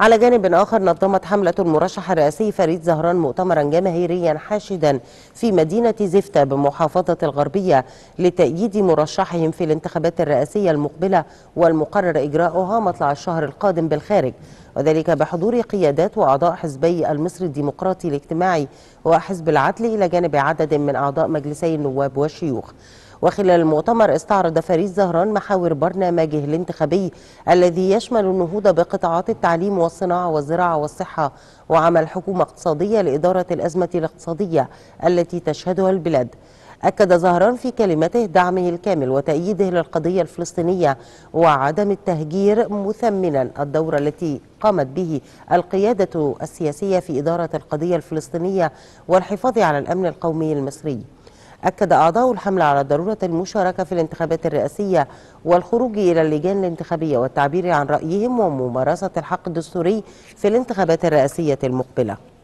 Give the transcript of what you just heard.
على جانب آخر نظمت حملة المرشح الرئاسي فريد زهران مؤتمرا جماهيريا حاشدا في مدينة زفتة بمحافظة الغربية لتأييد مرشحهم في الانتخابات الرئاسية المقبلة والمقرر إجراؤها مطلع الشهر القادم بالخارج وذلك بحضور قيادات وأعضاء حزبي المصري الديمقراطي الاجتماعي وحزب العدل إلى جانب عدد من أعضاء مجلسي النواب والشيوخ وخلال المؤتمر استعرض فريد زهران محاور برنامجه الانتخابي الذي يشمل النهوض بقطاعات التعليم والصناعة والزراعة والصحة وعمل حكومة اقتصادية لإدارة الأزمة الاقتصادية التي تشهدها البلاد أكد زهران في كلمته دعمه الكامل وتأييده للقضية الفلسطينية وعدم التهجير مثمنا الدور التي قامت به القيادة السياسية في إدارة القضية الفلسطينية والحفاظ على الأمن القومي المصري أكد أعضاء الحملة على ضرورة المشاركة في الانتخابات الرئاسية والخروج إلى اللجان الانتخابية والتعبير عن رأيهم وممارسة الحق الدستوري في الانتخابات الرئاسية المقبلة